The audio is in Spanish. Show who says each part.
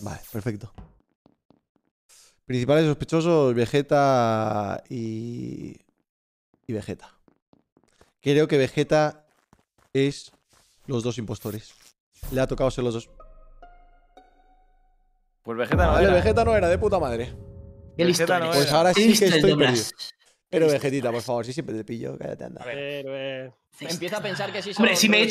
Speaker 1: Vale, perfecto. Principales sospechosos, Vegeta y... Y Vegeta. Creo que Vegeta es los dos impostores. Le ha tocado ser los dos.
Speaker 2: Pues Vegeta no era. Vegeta no era, de puta madre. Qué Vegeta no pues ahora sí
Speaker 1: que estoy perdido.
Speaker 3: Pero Vegetita, por favor, si siempre te pillo, cállate, anda.
Speaker 4: A ver. Empieza a pensar que sí. Hombre, si me he hecho